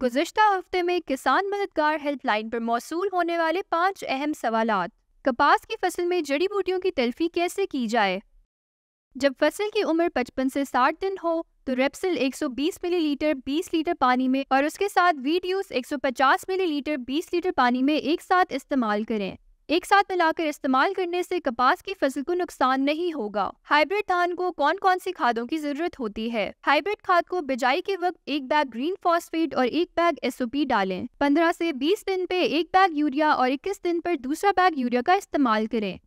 गुजशत हफ्ते में किसान मददगार हेल्पलाइन पर मौसू होने वाले पाँच अहम सवाल कपास की फसल में जड़ी बूटियों की तलफी कैसे की जाए जब फसल की उम्र 55 से 60 दिन हो तो रेप्सिल 120 मिलीलीटर 20 लीटर पानी में और उसके साथ वीट पचास 150 मिलीलीटर 20 लीटर पानी में एक साथ इस्तेमाल करें एक साथ मिलाकर इस्तेमाल करने से कपास की फसल को नुकसान नहीं होगा हाइब्रिड धान को कौन कौन सी खादों की जरूरत होती है हाइब्रिड खाद को बिजाई के वक्त एक बैग ग्रीन फॉस्फेट और एक बैग एस डालें 15 से 20 दिन पे एक बैग यूरिया और 21 दिन पर दूसरा बैग यूरिया का इस्तेमाल करें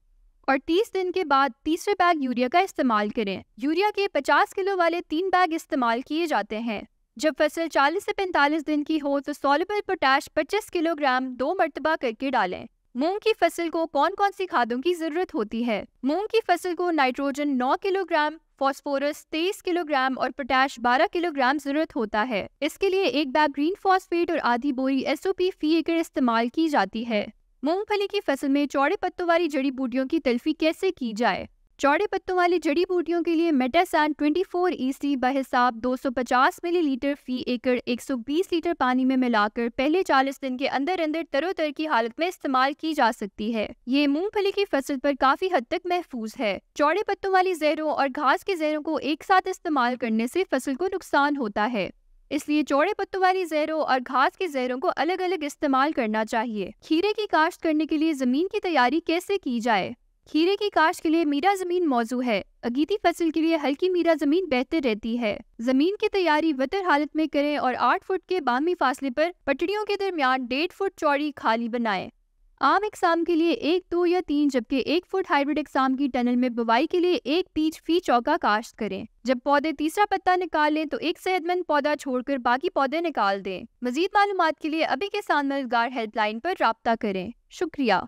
और 30 दिन के बाद तीसरे बैग यूरिया का इस्तेमाल करें यूरिया के 50 किलो वाले तीन बैग इस्तेमाल किए जाते हैं जब फसल 40 से 45 दिन की हो तो सोलबल पोटैश 25 किलोग्राम दो मरतबा करके डालें मूंग की फसल को कौन कौन सी खादों की जरूरत होती है मूंग की फसल को नाइट्रोजन 9 किलोग्राम फॉस्फोरस 23 किलोग्राम और पोटैश 12 किलोग्राम जरूरत होता है इसके लिए एक बैग ग्रीन फॉस्फेट और आधी बोरी एस ओ पी फी एकड़ इस्तेमाल की जाती है मूंगफली की फसल में चौड़े पत्तों वाली जड़ी बूटियों की तलफी कैसे की जाए चौड़े पत्तों वाली जड़ी बूटियों के लिए मेटासान 24 ईसी e बहिसाब मिली मिलीलीटर फी एकड़ 120 लीटर पानी में मिलाकर पहले 40 दिन के अंदर अंदर तर की हालत में इस्तेमाल की जा सकती है ये मूंगफली की फसल पर काफी हद तक महफूज है चौड़े पत्तों वाली जहरों और घास के जहरों को एक साथ इस्तेमाल करने से फसल को नुकसान होता है इसलिए चौड़े पत्तों वाली जहरों और घास के जहरों को अलग अलग इस्तेमाल करना चाहिए खीरे की काश्त करने के लिए जमीन की तैयारी कैसे की जाए खीरे की काश के लिए मीरा जमीन मौजू है अगीती फसल के लिए हल्की मीरा जमीन बेहतर रहती है जमीन की तैयारी वतर हालत में करें और आठ फुट के बामी फासले पर पटड़ियों के दरमियान डेढ़ फुट चौड़ी खाली बनाएं। आम एक्साम के लिए एक दो या तीन जबकि एक फुट हाइब्रिड एक्साम की टनल में बुवाई के लिए एक बीज फी चौका काश्त करें जब पौधे तीसरा पत्ता निकाल लें तो एक सेहतमंद पौधा छोड़कर बाकी पौधे निकाल दें मजीद मालूम के लिए अभी किसान मददगार हेल्पलाइन पर रबता करें शुक्रिया